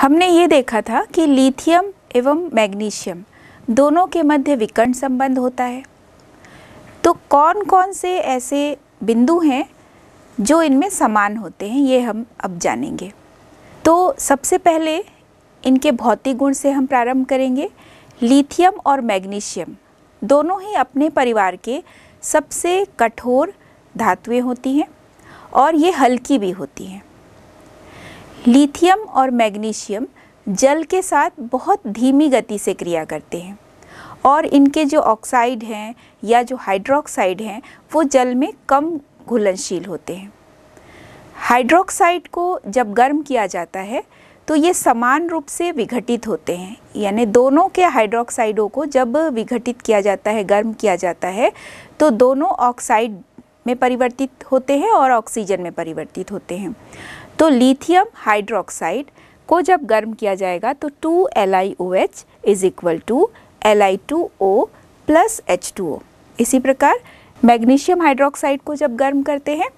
हमने ये देखा था कि लिथियम एवं मैग्नीशियम दोनों के मध्य विकर्ण संबंध होता है तो कौन कौन से ऐसे बिंदु हैं जो इनमें समान होते हैं ये हम अब जानेंगे तो सबसे पहले इनके भौतिक गुण से हम प्रारंभ करेंगे लिथियम और मैग्नीशियम दोनों ही अपने परिवार के सबसे कठोर धातुएं होती हैं और ये हल्की भी होती हैं लिथियम और मैग्नीशियम जल के साथ बहुत धीमी गति से क्रिया करते हैं और इनके जो ऑक्साइड हैं या जो हाइड्रोक्साइड हैं वो जल में कम घुलनशील होते हैं हाइड्रोक्साइड को जब गर्म किया जाता है तो ये समान रूप से विघटित होते हैं यानी दोनों के हाइड्रोक्साइडों को जब विघटित किया जाता है गर्म किया जाता है तो दोनों ऑक्साइड में परिवर्तित होते हैं और ऑक्सीजन में परिवर्तित होते हैं तो लिथियम हाइड्रोक्साइड को जब गर्म किया जाएगा तो two L I O H is equal to L I two O plus H two O इसी प्रकार मैग्नीशियम हाइड्रोक्साइड को जब गर्म करते हैं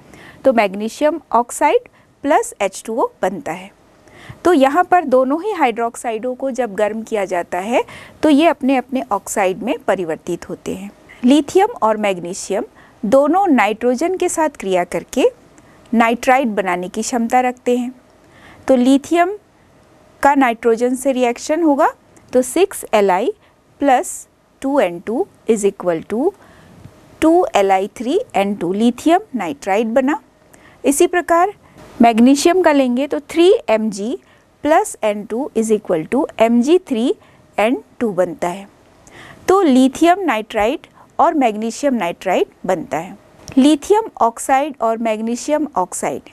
तो magnesium oxide plus H two O बनता है तो यहाँ पर दोनों ही हाइड्रोक्साइडों को जब गर्म किया जाता है तो ये अपने अपने ऑक्साइड में परिवर्तित होते हैं लिथियम और मैग्नीशियम दोनों नाइट्रोजन के साथ क्रिया करके नाइट्राइड बनाने की क्षमता रखते हैं तो लिथियम का नाइट्रोजन से रिएक्शन होगा तो six L I plus two N two is equal to two L I three N two lithium nitride बना इसी प्रकार मैग्नीशियम का लेंगे तो three M G plus N two is equal to M G three N two बनता है तो lithium nitride और मैग्नीशियम नाइट्राइड बनता है लिथियम ऑक्साइड और मैग्नीशियम ऑक्साइड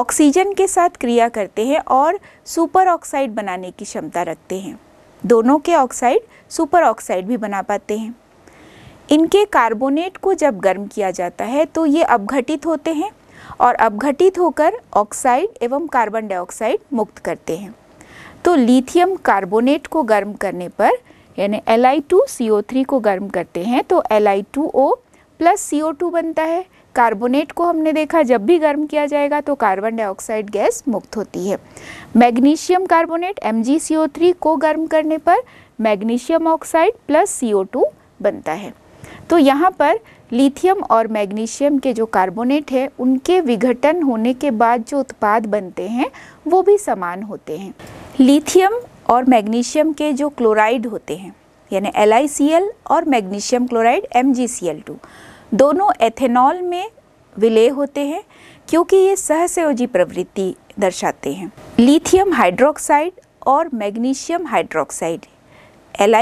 ऑक्सीजन के साथ क्रिया करते हैं और सुपर ऑक्साइड बनाने की क्षमता रखते हैं दोनों के ऑक्साइड सुपर ऑक्साइड भी बना पाते हैं इनके कार्बोनेट को जब गर्म किया जाता है तो ये अपघटित होते हैं और अपघटित होकर ऑक्साइड एवं कार्बन डाइऑक्साइड मुक्त करते हैं तो लिथियम कार्बोनेट को गर्म करने पर यानी ओ थ्री को गर्म करते हैं तो Li2O प्लस CO2 बनता है कार्बोनेट को हमने देखा जब भी गर्म किया जाएगा तो कार्बन डाइऑक्साइड गैस मुक्त होती है मैग्नीशियम कार्बोनेट MgCO3 को गर्म करने पर मैग्नीशियम ऑक्साइड प्लस CO2 बनता है तो यहाँ पर लिथियम और मैग्नीशियम के जो कार्बोनेट है उनके विघटन होने के बाद जो उत्पाद बनते हैं वो भी समान होते हैं लिथियम और मैग्नीशियम के जो क्लोराइड होते हैं यानी एल और मैग्नीशियम क्लोराइड एम दोनों एथेनॉल में विलय होते हैं क्योंकि ये सहसयोजी प्रवृत्ति दर्शाते हैं लिथियम हाइड्रोक्साइड और मैग्नीशियम हाइड्रोक्साइड एल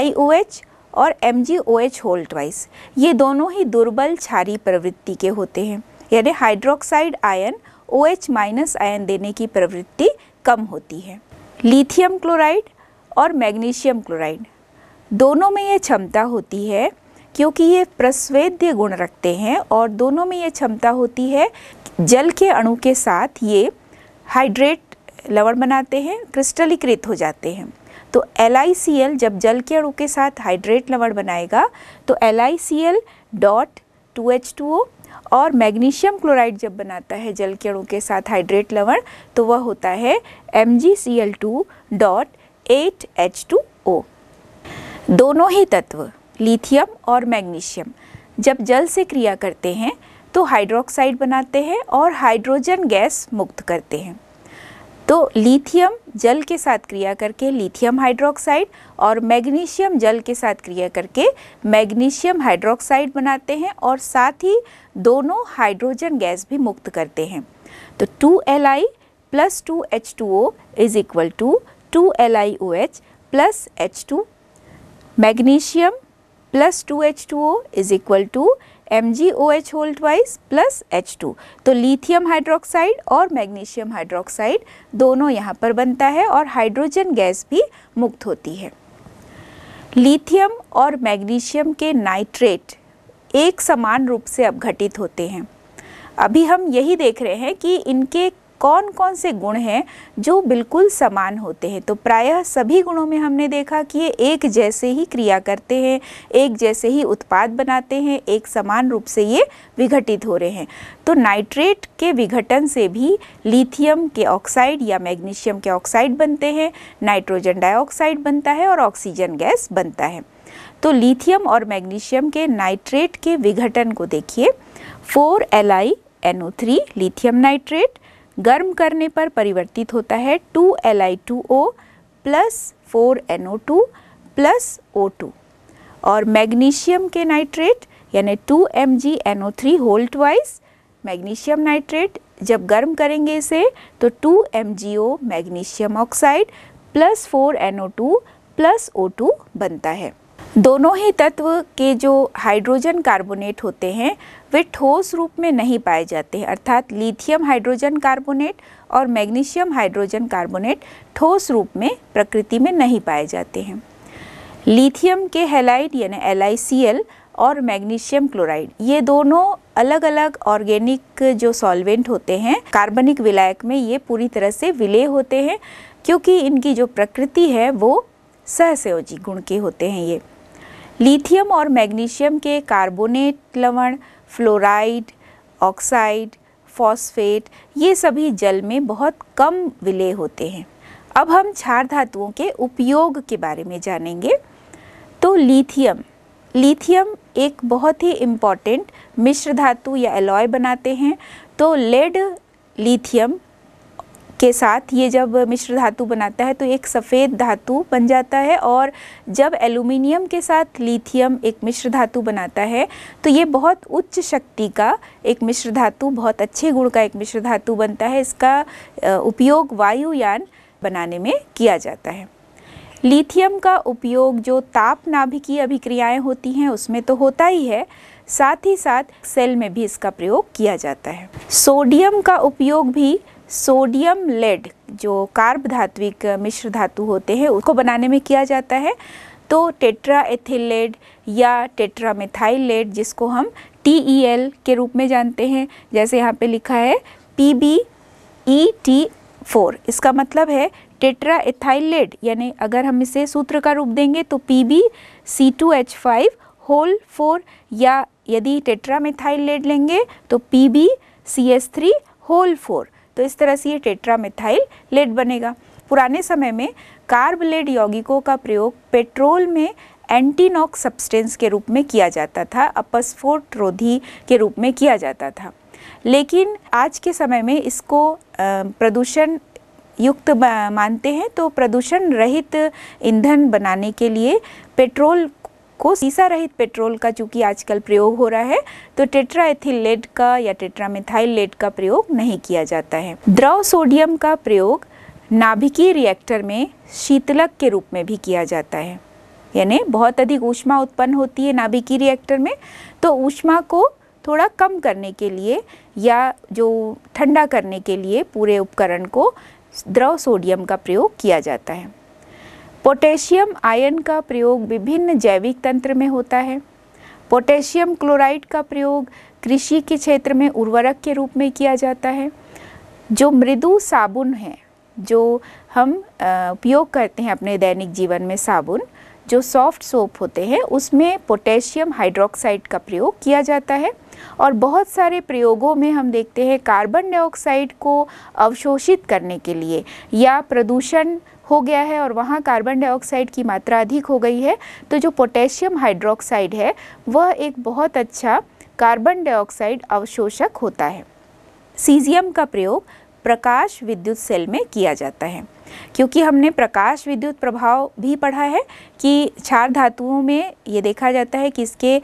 और M G O H whole twice ये दोनों ही दुर्बल छारी प्रवृत्ति के होते हैं यानी hydroxide ion O OH minus ion देने की प्रवृत्ति कम होती है लिथियम क्लोराइड और मैग्नीशियम क्लोराइड दोनों में ये क्षमता होती है क्योंकि ये प्रस्वेद्य गुण रखते हैं और दोनों में ये क्षमता होती है जल के अणु के साथ ये हाइड्रेट लवण बनाते हैं क्रिस्टलीकृत हो जाते हैं तो एल जब जल के अणु के साथ हाइड्रेट लवण बनाएगा तो L dot two H two O और मैग्नीशियम क्लोराइड जब बनाता है जल के अणु के साथ हाइड्रेट लवण तो वह होता है M G C L two dot eight H two O दोनों ही तत्व लिथियम और मैग्नीशियम जब जल से क्रिया करते हैं तो हाइड्रोक्साइड बनाते हैं और हाइड्रोजन गैस मुक्त करते हैं तो लिथियम जल के साथ क्रिया करके लिथियम हाइड्रोक्साइड और मैग्नीशियम जल के साथ क्रिया करके मैग्नीशियम हाइड्रोक्साइड बनाते हैं और साथ ही दोनों हाइड्रोजन गैस भी मुक्त करते हैं तो two L I plus two H two O is equal to two two L I O H H plus magnesium two H two O is equal to M G O H MgOH whole plus H two तो lithium hydroxide और magnesium hydroxide दोनों यहाँ पर बनता है और hydrogen gas भी मुक्त होती है लीथियम और मैग्नीशियम के नाइट्रेट एक समान रूप से अपघटित होते हैं अभी हम यही देख रहे हैं कि इनके कौन कौन से गुण हैं जो बिल्कुल समान होते हैं तो प्रायः सभी गुणों में हमने देखा कि ये एक जैसे ही क्रिया करते हैं एक जैसे ही उत्पाद बनाते हैं एक समान रूप से ये विघटित हो रहे हैं तो नाइट्रेट के विघटन से भी लिथियम के ऑक्साइड या मैग्नीशियम के ऑक्साइड बनते हैं नाइट्रोजन डाइऑक्साइड बनता है और ऑक्सीजन गैस बनता है तो लिथियम और मैग्नीशियम के नाइट्रेट के विघटन को देखिए four L I N O three lithium nitrate गर्म करने पर परिवर्तित होता है two L I two O plus four N O two plus O two और मैग्नीशियम के नाइट्रेट यानी two M G N O three whole twice magnesium nitrate जब गर्म करेंगे इसे तो two M G O magnesium oxide plus four N O two plus O two बनता है दोनों ही तत्व के जो हाइड्रोजन कार्बोनेट होते हैं वे ठोस रूप में नहीं पाए जाते हैं अर्थात लिथियम हाइड्रोजन कार्बोनेट और मैग्नीशियम हाइड्रोजन कार्बोनेट ठोस रूप में प्रकृति में नहीं पाए जाते हैं लिथियम के हेलाइड यानी एल और मैग्नीशियम क्लोराइड ये दोनों अलग अलग ऑर्गेनिक जो सॉल्वेंट होते हैं कार्बनिक विलायक में ये पूरी तरह से विलय होते हैं क्योंकि इनकी जो प्रकृति है वो सहसयोजी गुण के होते हैं ये लिथियम और मैग्नीशियम के कार्बोनेट लवण फ्लोराइड ऑक्साइड फॉस्फेट ये सभी जल में बहुत कम विलय होते हैं अब हम क्षार धातुओं के उपयोग के बारे में जानेंगे तो लिथियम लिथियम एक बहुत ही इम्पॉर्टेंट मिश्र धातु या एलॉय बनाते हैं तो लेड लिथियम के साथ ये जब मिश्र धातु बनाता है तो एक सफ़ेद धातु बन जाता है और जब एल्यूमिनियम के साथ लिथियम एक मिश्र धातु बनाता है तो ये बहुत उच्च शक्ति का एक मिश्र धातु बहुत अच्छे गुण का एक मिश्र धातु बनता है इसका उपयोग वायुयान बनाने में किया जाता है लिथियम का उपयोग जो ताप नाभिकीय अभिक्रियाएं होती हैं उसमें तो होता ही है साथ ही साथ सेल में भी इसका प्रयोग किया जाता है सोडियम का उपयोग भी सोडियम लेड जो कार्ब धात्विक मिश्र धातु होते हैं उसको बनाने में किया जाता है तो टेट्रा एथिलेड या टेट्रा मिथाइल लेड जिसको हम टी ई एल के रूप में जानते हैं जैसे यहाँ पे लिखा है P B E T four इसका मतलब है टेट्रा एथाइल लेड यानी अगर हम इसे सूत्र का रूप देंगे तो P B C two H five whole four या यदि टेट्रा मिथाइल लेड लेंगे तो P B C S three whole four तो इस तरह से ये टेट्रा मिथाइल लेड बनेगा पुराने समय में कार्ब लेड यौगिकों का प्रयोग पेट्रोल में एंटीनॉक सब्सटेंस के रूप में किया जाता था अपस्फोट रोधी के रूप में किया जाता था लेकिन आज के समय में इसको प्रदूषण युक्त मानते हैं तो प्रदूषण रहित ईंधन बनाने के लिए पेट्रोल को सीसा रहित पेट्रोल का चूँकि आजकल प्रयोग हो रहा है तो टेट्राएथिल लेड का या टेट्रामिथाइल लेड का प्रयोग नहीं किया जाता है द्रव सोडियम का प्रयोग नाभिकीय रिएक्टर में शीतलक के रूप में भी किया जाता है यानी बहुत अधिक ऊष्मा उत्पन्न होती है नाभिकीय रिएक्टर में तो ऊष्मा को थोड़ा कम करने के लिए या जो ठंडा करने के लिए पूरे उपकरण को द्रव सोडियम का प्रयोग किया जाता है पोटेशियम आयन का प्रयोग विभिन्न जैविक तंत्र में होता है पोटेशियम क्लोराइड का प्रयोग कृषि के क्षेत्र में उर्वरक के रूप में किया जाता है जो मृदु साबुन है जो हम उपयोग करते हैं अपने दैनिक जीवन में साबुन जो सॉफ्ट सोप होते हैं उसमें पोटेशियम हाइड्रोक्साइड का प्रयोग किया जाता है और बहुत सारे प्रयोगों में हम देखते हैं कार्बन डाइऑक्साइड को अवशोषित करने के लिए या प्रदूषण हो गया है और वहाँ कार्बन डाइऑक्साइड की मात्रा अधिक हो गई है तो जो पोटेशियम हाइड्रोक्साइड है वह एक बहुत अच्छा कार्बन डाइऑक्साइड अवशोषक होता है सीजियम का प्रयोग प्रकाश विद्युत सेल में किया जाता है क्योंकि हमने प्रकाश विद्युत प्रभाव भी पढ़ा है कि क्षार धातुओं में ये देखा जाता है कि इसके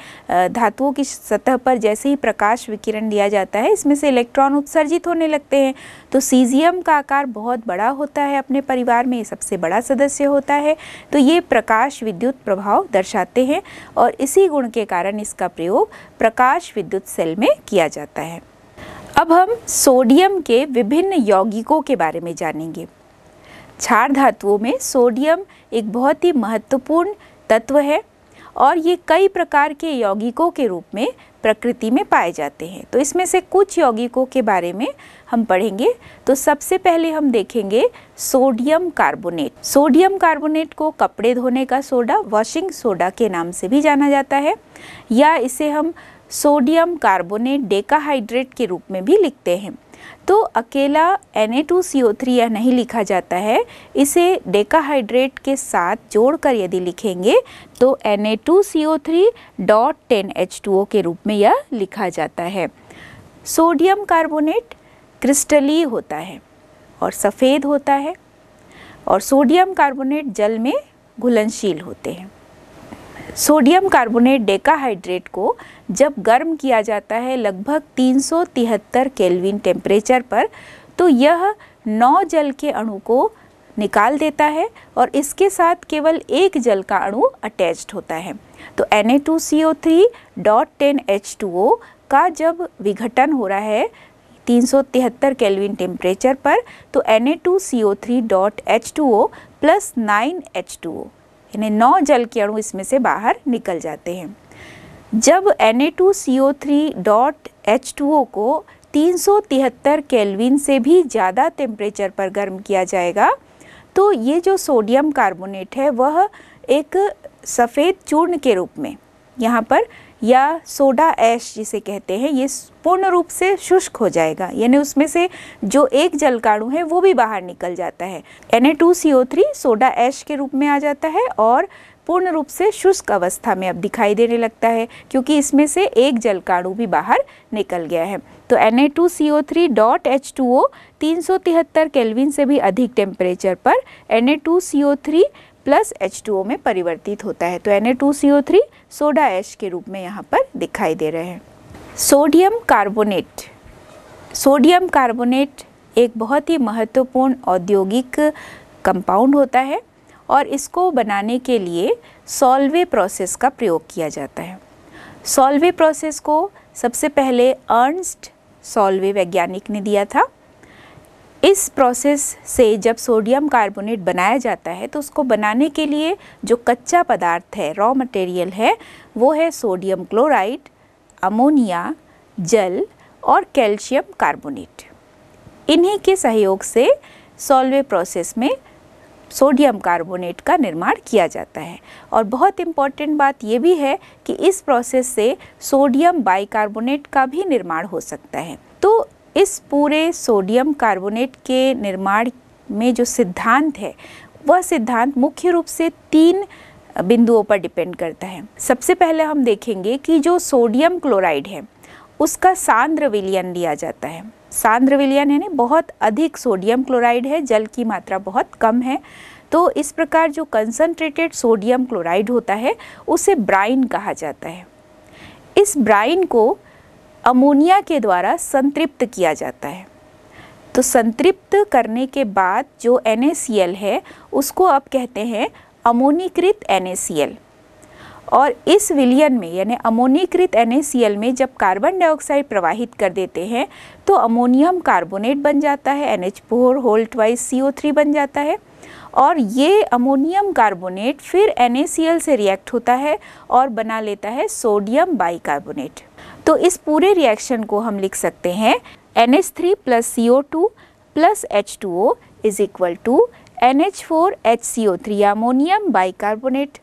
धातुओं की सतह पर जैसे ही प्रकाश विकिरण दिया जाता है इसमें से इलेक्ट्रॉन उत्सर्जित होने लगते हैं तो सीजियम का आकार बहुत बड़ा होता है अपने परिवार में ये सबसे बड़ा सदस्य होता है तो ये प्रकाश विद्युत प्रभाव दर्शाते हैं और इसी गुण के कारण इसका प्रयोग प्रकाश विद्युत सेल में किया जाता है अब हम सोडियम के विभिन्न यौगिकों के बारे में जानेंगे क्षार धातुओं में सोडियम एक बहुत ही महत्वपूर्ण तत्व है और ये कई प्रकार के यौगिकों के रूप में प्रकृति में पाए जाते हैं तो इसमें से कुछ यौगिकों के बारे में हम पढ़ेंगे तो सबसे पहले हम देखेंगे सोडियम कार्बोनेट सोडियम कार्बोनेट को कपड़े धोने का सोडा वॉशिंग सोडा के नाम से भी जाना जाता है या इसे हम सोडियम कार्बोनेट डेकाहाइड्रेट के रूप में भी लिखते हैं तो अकेला Na2CO3 यह नहीं लिखा जाता है इसे डेकाहाइड्रेट के साथ जोड़कर यदि लिखेंगे तो Na2CO3 डॉट टेन एच के रूप में यह लिखा जाता है सोडियम कार्बोनेट क्रिस्टली होता है और सफ़ेद होता है और सोडियम कार्बोनेट जल में घुलनशील होते हैं सोडियम कार्बोनेट डेकाहाइड्रेट को जब गर्म किया जाता है लगभग 373 केल्विन टेम्परेचर पर तो यह नौ जल के अणु को निकाल देता है और इसके साथ केवल एक जल का अणु अटैच्ड होता है तो Na2CO3 डॉट टेन एच का जब विघटन हो रहा है 373 केल्विन टेम्परेचर पर तो Na2CO3 dot H plus nine H यानी नौ जल के अणु इसमें से बाहर निकल जाते हैं जब थ्री डॉट ओ को 373 केल्विन से भी ज़्यादा टेम्परेचर पर गर्म किया जाएगा तो ये जो सोडियम कार्बोनेट है वह एक सफ़ेद चूर्ण के रूप में यहाँ पर या सोडा ऐश जिसे कहते हैं ये पूर्ण रूप से शुष्क हो जाएगा यानी उसमें से जो एक जलकाणु है वो भी बाहर निकल जाता है एन सोडा ऐश के रूप में आ जाता है और पूर्ण रूप से शुष्क अवस्था में अब दिखाई देने लगता है क्योंकि इसमें से एक जलकाणु भी बाहर निकल गया है तो three dot H two O तीन सौ तिहत्तर से भी अधिक टेम्परेचर पर Na2CO3 प्लस ओ में परिवर्तित होता है तो थ्री सोडा एच के रूप में यहाँ पर दिखाई दे रहे हैं सोडियम कार्बोनेट सोडियम कार्बोनेट एक बहुत ही महत्वपूर्ण औद्योगिक कंपाउंड होता है और इसको बनाने के लिए सॉल्वे प्रोसेस का प्रयोग किया जाता है सॉल्वे प्रोसेस को सबसे पहले अर्नस्ट सॉल्वे वैज्ञानिक ने दिया था इस प्रोसेस से जब सोडियम कार्बोनेट बनाया जाता है तो उसको बनाने के लिए जो कच्चा पदार्थ है रॉ मटेरियल है वो है सोडियम क्लोराइड अमोनिया जल और कैल्शियम कार्बोनेट इन्हीं के सहयोग से सॉल्वे प्रोसेस में सोडियम कार्बोनेट का निर्माण किया जाता है और बहुत इम्पॉर्टेंट बात ये भी है कि इस प्रोसेस से सोडियम बाइकार्बोनेट का भी निर्माण हो सकता है तो इस पूरे सोडियम कार्बोनेट के निर्माण में जो सिद्धांत है वह सिद्धांत मुख्य रूप से तीन बिंदुओं पर डिपेंड करता है सबसे पहले हम देखेंगे कि जो सोडियम क्लोराइड है उसका सांद्र विलियन लिया जाता है सांद्र विलियन यानी बहुत अधिक सोडियम क्लोराइड है जल की मात्रा बहुत कम है तो इस प्रकार जो कंसनट्रेटेड सोडियम क्लोराइड होता है उसे ब्राइन कहा जाता है इस ब्राइन को अमोनिया के द्वारा संतृप्त किया जाता है तो संतृप्त करने के बाद जो एन है उसको अब कहते हैं अमोनीकृत एन और इस विलियन में यानी अमोनीकृत एन में जब कार्बन डाइऑक्साइड प्रवाहित कर देते हैं तो अमोनियम कार्बोनेट बन जाता है N H four whole twice C बन जाता है और ये अमोनियम कार्बोनेट फिर एन से रिएक्ट होता है और बना लेता है सोडियम कार्बोनेट तो इस पूरे रिएक्शन को हम लिख सकते हैं N H three plus C O two plus H two O is equal to N H four H C O three ammonium carbonate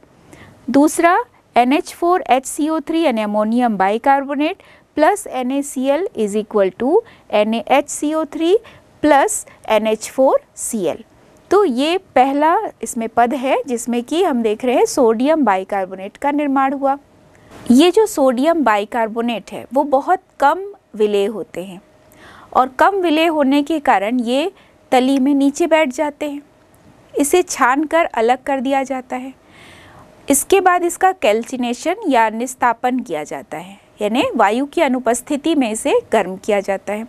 दूसरा N H four H C O three N ammonium carbonate plus N A C L is equal to N H C O three plus N H four C L तो ये पहला इसमें पद है जिसमें कि हम देख रहे हैं सोडियम कार्बोनेट का निर्माण हुआ ये जो सोडियम बाइकार्बोनेट है वो बहुत कम विलय होते हैं और कम विलय होने के कारण ये तली में नीचे बैठ जाते हैं इसे छान कर अलग कर दिया जाता है इसके बाद इसका कैल्सिनेशन या निस्तापन किया जाता है यानी वायु की अनुपस्थिति में इसे गर्म किया जाता है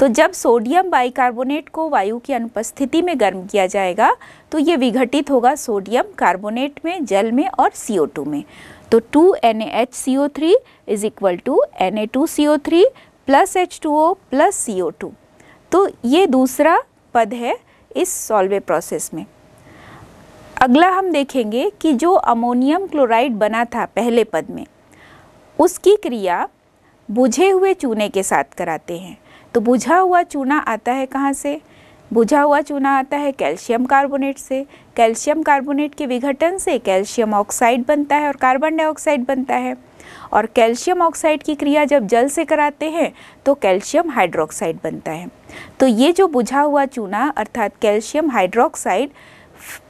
तो जब सोडियम बाइकार्बोनेट को वायु की अनुपस्थिति में गर्म किया जाएगा तो ये विघटित होगा सोडियम कार्बोनेट में जल में और सी में तो two N H C O three is equal to N A two C O three plus H two O plus C O two तो ये दूसरा पद है इस सॉल्वे प्रोसेस में अगला हम देखेंगे कि जो अमोनियम क्लोराइड बना था पहले पद में उसकी क्रिया बुझे हुए चूने के साथ कराते हैं तो बुझा हुआ चूना आता है कहाँ से बुझा हुआ चूना आता है कैल्शियम कार्बोनेट से कैल्शियम कार्बोनेट के विघटन से कैल्शियम ऑक्साइड बनता है और कार्बन डाइऑक्साइड बनता है और कैल्शियम ऑक्साइड की क्रिया जब जल से कराते हैं तो कैल्शियम हाइड्रोक्साइड बनता है तो ये जो बुझा हुआ चूना अर्थात कैल्शियम हाइड्रोक्साइड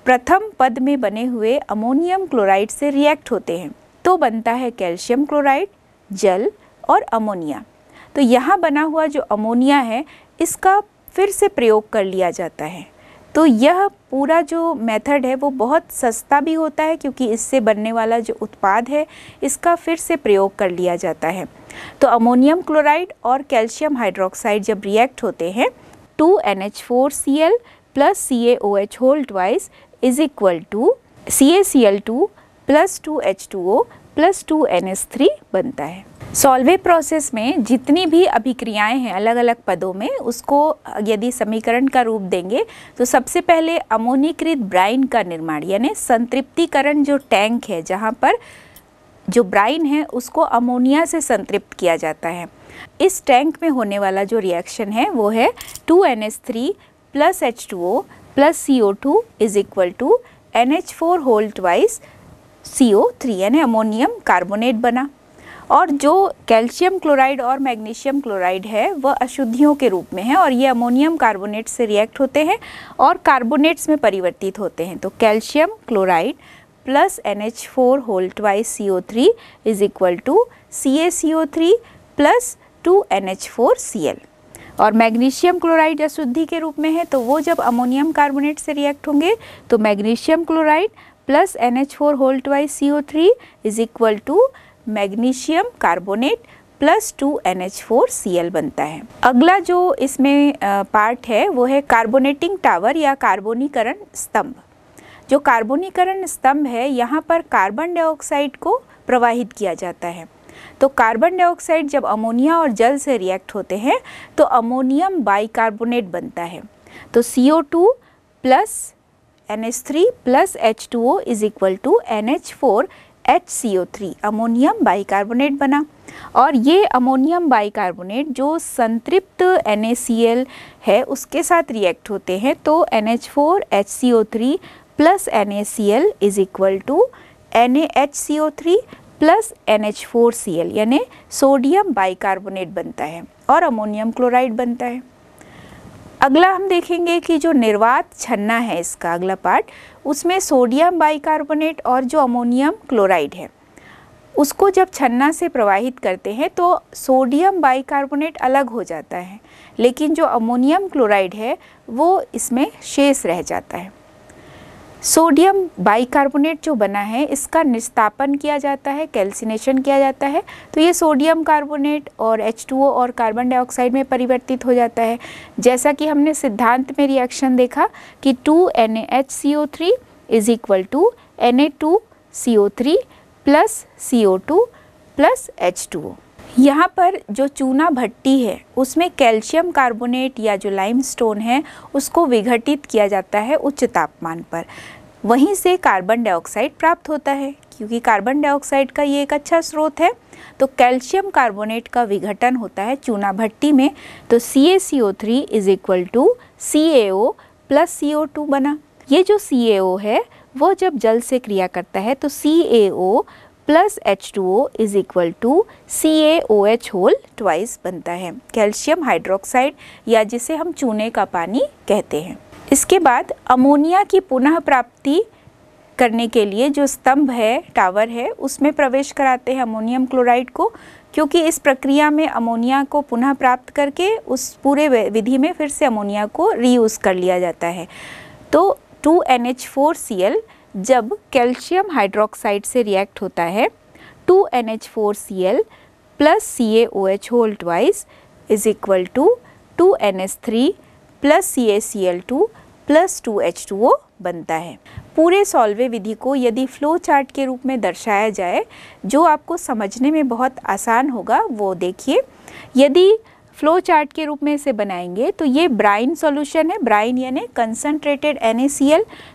प्रथम पद में बने हुए अमोनियम क्लोराइड से रिएक्ट होते हैं तो बनता है कैल्शियम क्लोराइड जल और अमोनिया तो यहाँ बना हुआ जो अमोनिया है इसका फिर से प्रयोग कर लिया जाता है तो यह पूरा जो मेथड है वो बहुत सस्ता भी होता है क्योंकि इससे बनने वाला जो उत्पाद है इसका फिर से प्रयोग कर लिया जाता है तो अमोनियम क्लोराइड और कैल्शियम हाइड्रोक्साइड जब रिएक्ट होते हैं two N H four C L plus C A O H whole twice is equal to C A C L two plus two H two O plus two N S three बनता है Solvay process में जितनी भी अभिक्रियाएं हैं अलग अलग पदों में उसको यदि समीकरण का रूप देंगे तो सबसे पहले अमोनीकृत ब्राइन का निर्माण यानी संतृप्तिकरण जो टैंक है जहाँ पर जो ब्राइन है उसको अमोनिया से संतृप्त किया जाता है इस टैंक में होने वाला जो रिएक्शन है वो है two N S three plus H two O plus C O two is equal to N H four whole twice CO3 यानी अमोनियम कार्बोनेट बना और जो कैल्शियम क्लोराइड और मैग्नीशियम क्लोराइड है वह अशुद्धियों के रूप में है और ये अमोनियम कार्बोनेट से रिएक्ट होते हैं और कार्बोनेट्स में परिवर्तित होते हैं तो calcium chloride plus N H four whole twice C O three is equal to C A C O three plus two N H four C L और मैग्नीशियम क्लोराइड अशुद्धि के रूप में है तो वो जब अमोनियम कार्बोनेट से रिएक्ट होंगे तो magnesium chloride plus NH4 whole twice CO3 is equal to magnesium carbonate plus two N H four C L बनता है अगला जो इसमें पार्ट है वो है कार्बोनेटिंग टावर या कार्बोनीकरण स्तंभ जो कार्बोनीकरण स्तंभ है यहाँ पर कार्बन डाइऑक्साइड को प्रवाहित किया जाता है तो कार्बन डाइऑक्साइड जब अमोनिया और जल से रिएक्ट होते हैं तो अमोनियम बाइकार्बोनेट बनता है तो C O two plus NH3 plus H2O is equal to NH4 HCO3 ammonium bicarbonate बना और ये अमोनियम बाइकार्बोनेट जो संतृप्त NaCl है उसके साथ रिएक्ट होते हैं तो NH4 HCO3 plus NaCl is equal to NaHCO3 plus NH4Cl यानी सोडियम बाइकार्बोनेट बनता है और अमोनियम क्लोराइड बनता है अगला हम देखेंगे कि जो निर्वात छन्ना है इसका अगला पार्ट उसमें सोडियम बाइकार्बोनेट और जो अमोनियम क्लोराइड है उसको जब छन्ना से प्रवाहित करते हैं तो सोडियम बाइकार्बोनेट अलग हो जाता है लेकिन जो अमोनियम क्लोराइड है वो इसमें शेष रह जाता है सोडियम बाइकार्बोनेट जो बना है इसका निस्तापन किया जाता है कैल्सिनेशन किया जाता है तो ये सोडियम कार्बोनेट और H2O और कार्बन डाइऑक्साइड में परिवर्तित हो जाता है जैसा कि हमने सिद्धांत में रिएक्शन देखा कि 2 NaHCO3 is equal to Na2CO3 plus CO2 plus H2O यहाँ पर जो चूना भट्टी है उसमें कैल्शियम कार्बोनेट या जो लाइमस्टोन है उसको विघटित किया जाता है उच्च तापमान पर वहीं से कार्बन डाइऑक्साइड प्राप्त होता है क्योंकि कार्बन डाइऑक्साइड का ये एक अच्छा स्रोत है तो कैल्शियम कार्बोनेट का विघटन होता है चूना भट्टी में तो C A C O three is equal to C A O plus C O two बना ये जो सी ए ओ है वो जब जल से क्रिया करता है तो C A O plus H two O is equal to C A O H whole twice बनता है कैल्शियम हाइड्रोक्साइड या जिसे हम चूने का पानी कहते हैं इसके बाद अमोनिया की पुनः प्राप्ति करने के लिए जो स्तंभ है टावर है उसमें प्रवेश कराते हैं अमोनियम क्लोराइड को क्योंकि इस प्रक्रिया में अमोनिया को पुनः प्राप्त करके उस पूरे विधि में फिर से अमोनिया को रीयूज़ कर लिया जाता है तो two N H four C L जब कैल्शियम हाइड्रोक्साइड से रिएक्ट होता है two N H four C L plus C A O H whole twice is equal to two N H three plus C A C L two plus two H two O बनता है पूरे Solvay विधि को यदि flow chart के रूप में दर्शाया जाए जो आपको समझने में बहुत आसान होगा वो देखिए यदि फ्लो चार्ट के रूप में इसे बनाएंगे तो ये ब्राइन सॉल्यूशन है ब्राइन यानी कंसनट्रेटेड एन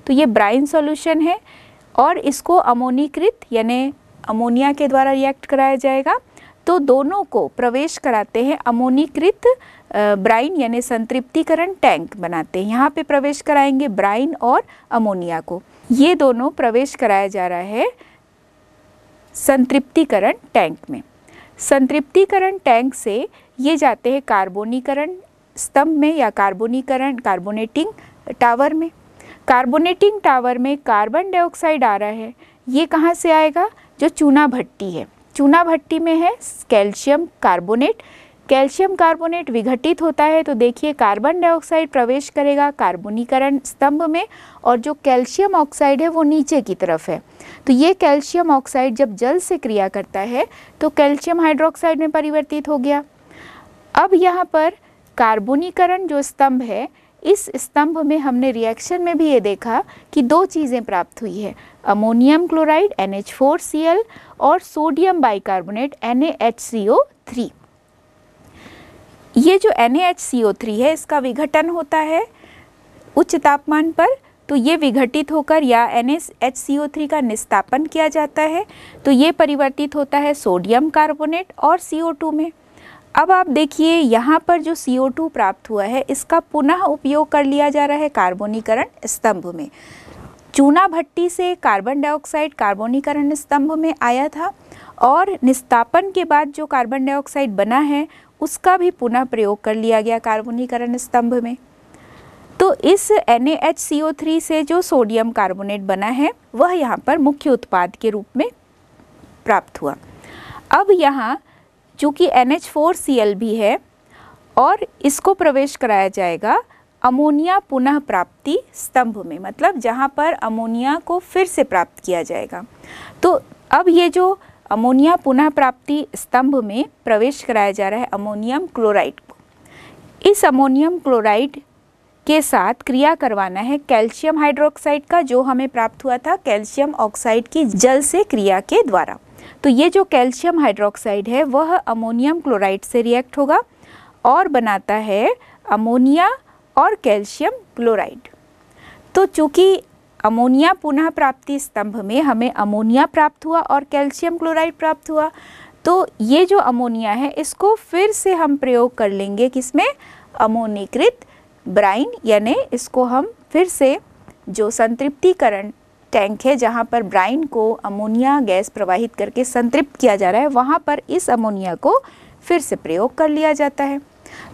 तो ये ब्राइन सॉल्यूशन है और इसको अमोनीकृत यानी अमोनिया के द्वारा रिएक्ट कराया जाएगा तो दोनों को प्रवेश कराते हैं अमोनीकृत ब्राइन यानी संतृप्तिकरण टैंक बनाते हैं यहाँ पे प्रवेश कराएंगे ब्राइन और अमोनिया को ये दोनों प्रवेश कराया जा रहा है संतृप्तिकरण टैंक में संतृप्तिकरण टैंक से ये जाते हैं कार्बोनीकरण स्तंभ में या कार्बोनीकरण कार्बोनेटिंग टावर में कार्बोनेटिंग टावर में कार्बन डाइऑक्साइड आ रहा है ये कहाँ से आएगा जो चूना भट्टी है चूना भट्टी में है कैल्शियम कार्बोनेट कैल्शियम कार्बोनेट विघटित होता है तो देखिए कार्बन डाइऑक्साइड प्रवेश करेगा कार्बोनीकरण स्तंभ में और जो कैल्शियम ऑक्साइड है वो नीचे की तरफ है तो ये कैल्शियम ऑक्साइड जब जल से क्रिया करता है तो कैल्शियम हाइड्रोक्साइड में परिवर्तित हो गया अब यहाँ पर कार्बोनीकरण जो स्तंभ है इस स्तंभ में हमने रिएक्शन में भी ये देखा कि दो चीज़ें प्राप्त हुई है अमोनियम क्लोराइड एन और सोडियम बाइकार्बोनेट NaHCO3 ये जो एन है इसका विघटन होता है उच्च तापमान पर तो ये विघटित होकर या एन का निस्तापन किया जाता है तो ये परिवर्तित होता है सोडियम कार्बोनेट और CO2 में अब आप देखिए यहाँ पर जो CO2 प्राप्त हुआ है इसका पुनः उपयोग कर लिया जा रहा है कार्बोनीकरण स्तंभ में चूना भट्टी से कार्बन डाइऑक्साइड कार्बोनीकरण स्तंभ में आया था और निस्तापन के बाद जो कार्बन डाइऑक्साइड बना है उसका भी पुनः प्रयोग कर लिया गया कार्बोनीकरण स्तंभ में तो इस NaHCO3 से जो सोडियम कार्बोनेट बना है वह यहाँ पर मुख्य उत्पाद के रूप में प्राप्त हुआ अब यहाँ चूँकि N H four C L भी है और इसको प्रवेश कराया जाएगा अमोनिया पुनः प्राप्ति स्तंभ में मतलब जहाँ पर अमोनिया को फिर से प्राप्त किया जाएगा तो अब ये जो अमोनिया पुनः प्राप्ति स्तंभ में प्रवेश कराया जा रहा है अमोनियम क्लोराइड को इस अमोनियम क्लोराइड के साथ क्रिया करवाना है कैल्शियम हाइड्रोक्साइड का जो हमें प्राप्त हुआ था कैल्शियम ऑक्साइड की जल से क्रिया के द्वारा तो ये जो कैल्शियम हाइड्रोक्साइड है वह अमोनियम क्लोराइड से रिएक्ट होगा और बनाता है अमोनिया और कैल्शियम क्लोराइड तो चूँकि अमोनिया पुनः प्राप्ति स्तंभ में हमें अमोनिया प्राप्त हुआ और कैल्शियम क्लोराइड प्राप्त हुआ तो ये जो अमोनिया है इसको फिर से हम प्रयोग कर लेंगे किसमें अमोनीकृत ब्राइन यानी इसको हम फिर से जो संतृप्तिकरण टैंक है जहाँ पर ब्राइन को अमोनिया गैस प्रवाहित करके संतृप्त किया जा रहा है वहाँ पर इस अमोनिया को फिर से प्रयोग कर लिया जाता है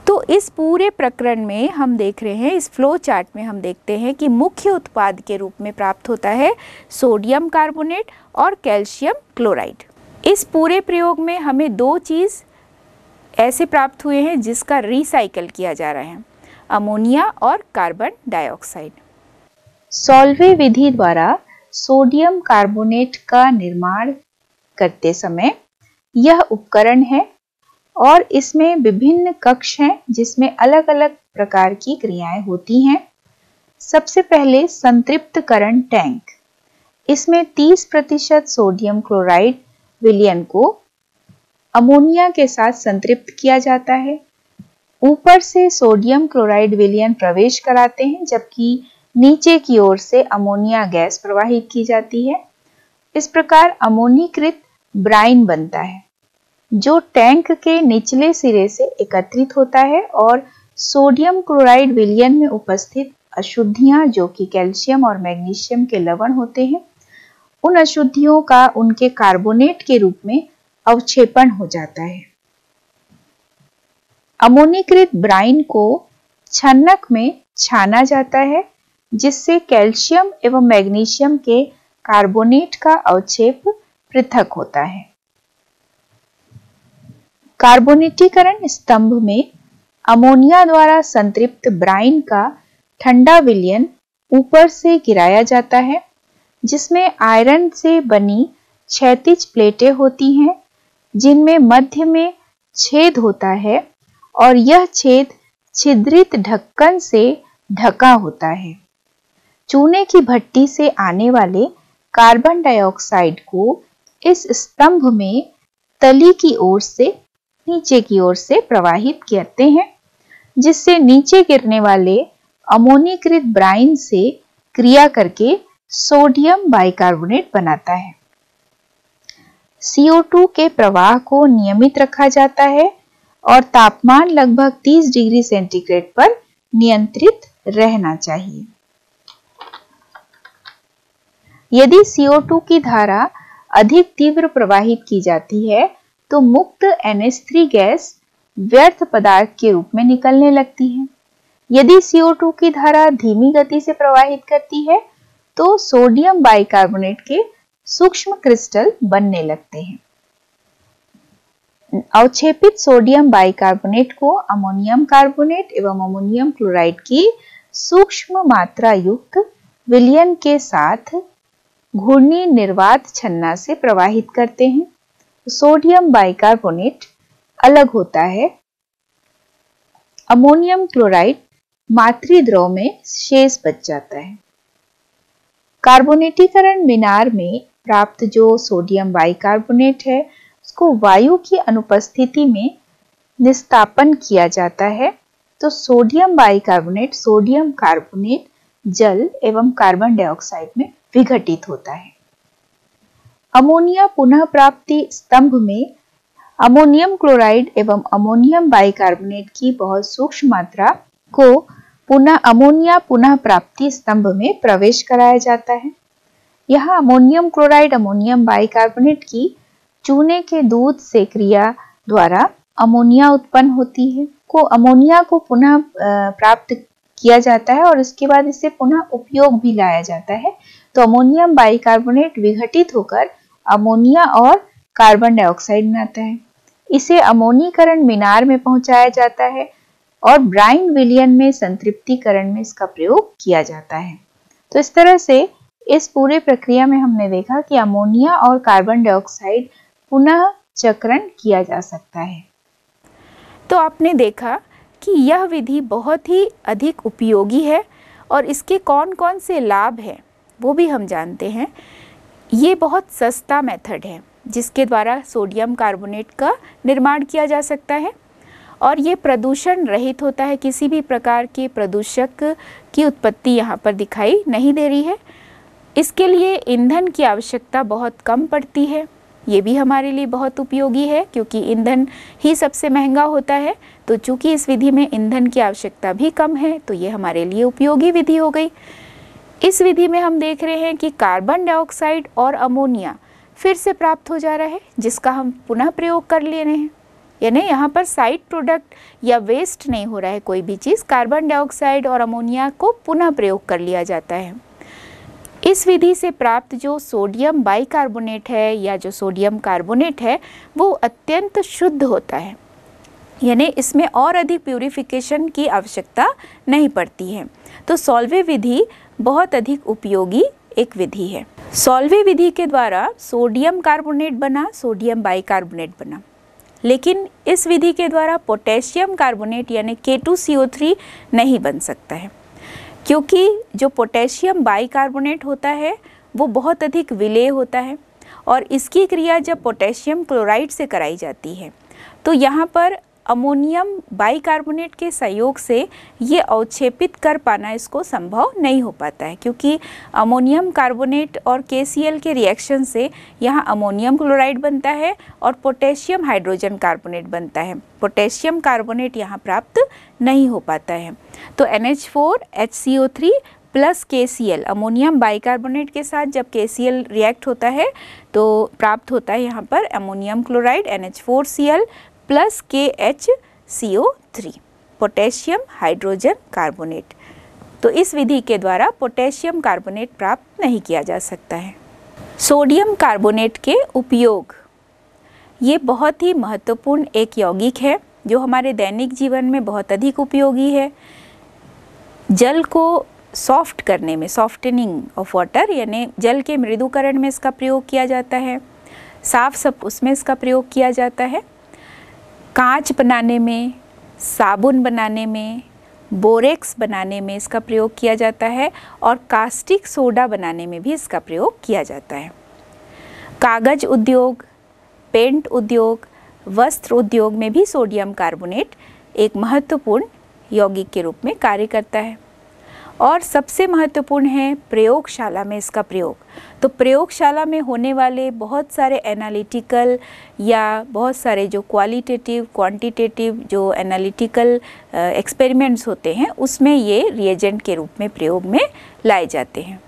तो इस पूरे प्रकरण में हम देख रहे हैं इस फ्लो चार्ट में हम देखते हैं कि मुख्य उत्पाद के रूप में प्राप्त होता है सोडियम कार्बोनेट और कैल्शियम क्लोराइड इस पूरे प्रयोग में हमें दो चीज़ ऐसे प्राप्त हुए हैं जिसका रिसाइकल किया जा रहा है अमोनिया और कार्बन डाइऑक्साइड सॉल्वे विधि द्वारा सोडियम कार्बोनेट का निर्माण करते समय यह उपकरण है और इसमें विभिन्न कक्ष हैं जिसमें अलग अलग प्रकार की क्रियाएं होती हैं सबसे पहले करण टैंक इसमें 30 प्रतिशत सोडियम क्लोराइड विलियन को अमोनिया के साथ संतृप्त किया जाता है ऊपर से सोडियम क्लोराइड विलियन प्रवेश कराते हैं जबकि नीचे की ओर से अमोनिया गैस प्रवाहित की जाती है इस प्रकार अमोनीकृत ब्राइन बनता है जो टैंक के निचले सिरे से एकत्रित होता है और सोडियम क्लोराइड विलियन में उपस्थित अशुद्धियां जो कि कैल्शियम और मैग्नीशियम के लवण होते हैं उन अशुद्धियों का उनके कार्बोनेट के रूप में अवक्षेपण हो जाता है अमोनीकृत ब्राइन को छन्नक में छाना जाता है जिससे कैल्शियम एवं मैग्नीशियम के कार्बोनेट का अवक्षेप पृथक होता है कार्बोनेटीकरण स्तंभ में अमोनिया द्वारा संतृप्त ब्राइन का ठंडा विलयन ऊपर से गिराया जाता है जिसमें आयरन से बनी क्षैतिज प्लेटें होती हैं जिनमें मध्य में छेद होता है और यह छेद छिद्रित ढक्कन से ढका होता है चूने की भट्टी से आने वाले कार्बन डाइऑक्साइड को इस स्तंभ में तली की ओर से नीचे की ओर से प्रवाहित करते हैं जिससे नीचे गिरने वाले अमोनीकृत ब्राइन से क्रिया करके सोडियम बाइकार्बोनेट बनाता है CO2 के प्रवाह को नियमित रखा जाता है और तापमान लगभग 30 डिग्री सेंटीग्रेड पर नियंत्रित रहना चाहिए यदि CO2 की धारा अधिक तीव्र प्रवाहित की जाती है तो मुक्त NH3 गैस व्यर्थ पदार्थ के रूप में निकलने लगती है यदि CO2 की धारा धीमी गति से प्रवाहित करती है तो सोडियम बाइकार्बोनेट के सूक्ष्म क्रिस्टल बनने लगते हैं अवक्षेपित सोडियम बाइकार्बोनेट को अमोनियम कार्बोनेट एवं अमोनियम क्लोराइड की सूक्ष्म मात्रा युक्त विलयन के साथ घूर्णी निर्वात छन्ना से प्रवाहित करते हैं सोडियम बाइकार्बोनेट अलग होता है अमोनियम क्लोराइड मातृद्रव में शेष बच जाता है कार्बोनेटीकरण मीनार में प्राप्त जो सोडियम बाइकार्बोनेट है उसको वायु की अनुपस्थिति में निस्तापन किया जाता है तो सोडियम बाइकार्बोनेट सोडियम कार्बोनेट जल एवं कार्बन डाइऑक्साइड में विघटित होता है अमोनिया पुनः प्राप्ति स्तंभ में अमोनियम क्लोराइड एवं अमोनियम बाइकार्बोनेट की बहुत सूक्ष्म मात्रा को पुनः अमोनिया पुनः प्राप्ति स्तंभ में प्रवेश कराया जाता है यह अमोनियम क्लोराइड अमोनियम बाइकार्बोनेट की चूने के दूध से क्रिया द्वारा अमोनिया उत्पन्न होती है को अमोनिया को पुनः प्राप्त किया जाता है और उसके बाद इसे पुनः उपयोग भी लाया जाता है तो अमोनियम बाइकार्बोनेट विघटित होकर अमोनिया और कार्बन डाइऑक्साइड बनाता है इसे अमोनीकरण मीनार में पहुंचाया जाता है और ब्राइन विलियन में संतृप्तिकरण में इसका प्रयोग किया जाता है तो इस तरह से इस पूरे प्रक्रिया में हमने देखा कि अमोनिया और कार्बन डाइऑक्साइड पुनः चक्रण किया जा सकता है तो आपने देखा कि यह विधि बहुत ही अधिक उपयोगी है और इसके कौन कौन से लाभ हैं वो भी हम जानते हैं ये बहुत सस्ता मेथड है जिसके द्वारा सोडियम कार्बोनेट का निर्माण किया जा सकता है और ये प्रदूषण रहित होता है किसी भी प्रकार के प्रदूषक की उत्पत्ति यहाँ पर दिखाई नहीं दे रही है इसके लिए ईंधन की आवश्यकता बहुत कम पड़ती है ये भी हमारे लिए बहुत उपयोगी है क्योंकि ईंधन ही सबसे महंगा होता है तो चूँकि इस विधि में ईंधन की आवश्यकता भी कम है तो ये हमारे लिए उपयोगी विधि हो गई इस विधि में हम देख रहे हैं कि कार्बन डाइऑक्साइड और अमोनिया फिर से प्राप्त हो जा रहा है जिसका हम पुनः प्रयोग कर ले रहे हैं यानी यहाँ पर साइड प्रोडक्ट या वेस्ट नहीं हो रहा है कोई भी चीज़ कार्बन डाइऑक्साइड और अमोनिया को पुनः प्रयोग कर लिया जाता है इस विधि से प्राप्त जो सोडियम बाइकार्बोनेट है या जो सोडियम कार्बोनेट है वो अत्यंत शुद्ध होता है यानी इसमें और अधिक प्यूरिफिकेशन की आवश्यकता नहीं पड़ती है तो सॉल्वे विधि बहुत अधिक उपयोगी एक विधि है सॉल्वे विधि के द्वारा सोडियम कार्बोनेट बना सोडियम बाइकार्बोनेट बना लेकिन इस विधि के द्वारा पोटेशियम कार्बोनेट यानी के नहीं बन सकता है क्योंकि जो पोटेशियम बाइकार्बोनेट होता है वो बहुत अधिक विलेय होता है और इसकी क्रिया जब पोटेशियम क्लोराइड से कराई जाती है तो यहाँ पर अमोनियम बाइकार्बोनेट के सहयोग से ये अवक्षेपित कर पाना इसको संभव नहीं हो पाता है क्योंकि अमोनियम कार्बोनेट और के के रिएक्शन से यहाँ अमोनियम क्लोराइड बनता है और पोटेशियम हाइड्रोजन कार्बोनेट बनता है पोटेशियम कार्बोनेट यहाँ प्राप्त नहीं हो पाता है तो ओ थ्री प्लस के सी एल अमोनियम बाइकार्बोनेट के साथ जब के सी एल रिएक्ट होता है तो प्राप्त होता है यहाँ पर ammonium chloride N H four C L plus K H C O three potassium hydrogen carbonate तो इस विधि के द्वारा पोटेशियम कार्बोनेट प्राप्त नहीं किया जा सकता है सोडियम कार्बोनेट के उपयोग ये बहुत ही महत्वपूर्ण एक यौगिक है जो हमारे दैनिक जीवन में बहुत अधिक उपयोगी है जल को सॉफ्ट करने में सॉफ्टनिंग ऑफ वाटर यानी जल के मृदुकरण में इसका प्रयोग किया जाता है साफ सफ उसमें इसका प्रयोग किया जाता है कांच बनाने में साबुन बनाने में बोरेक्स बनाने में इसका प्रयोग किया जाता है और कास्टिक सोडा बनाने में भी इसका प्रयोग किया जाता है कागज़ उद्योग पेंट उद्योग वस्त्र उद्योग में भी सोडियम कार्बोनेट एक महत्वपूर्ण यौगिक के रूप में कार्य करता है और सबसे महत्वपूर्ण है प्रयोगशाला में इसका प्रयोग तो प्रयोगशाला में होने वाले बहुत सारे एनालिटिकल या बहुत सारे जो क्वालिटेटिव क्वांटिटेटिव जो एनालिटिकल एक्सपेरिमेंट्स uh, होते हैं उसमें ये रिएजेंट के रूप में प्रयोग में लाए जाते हैं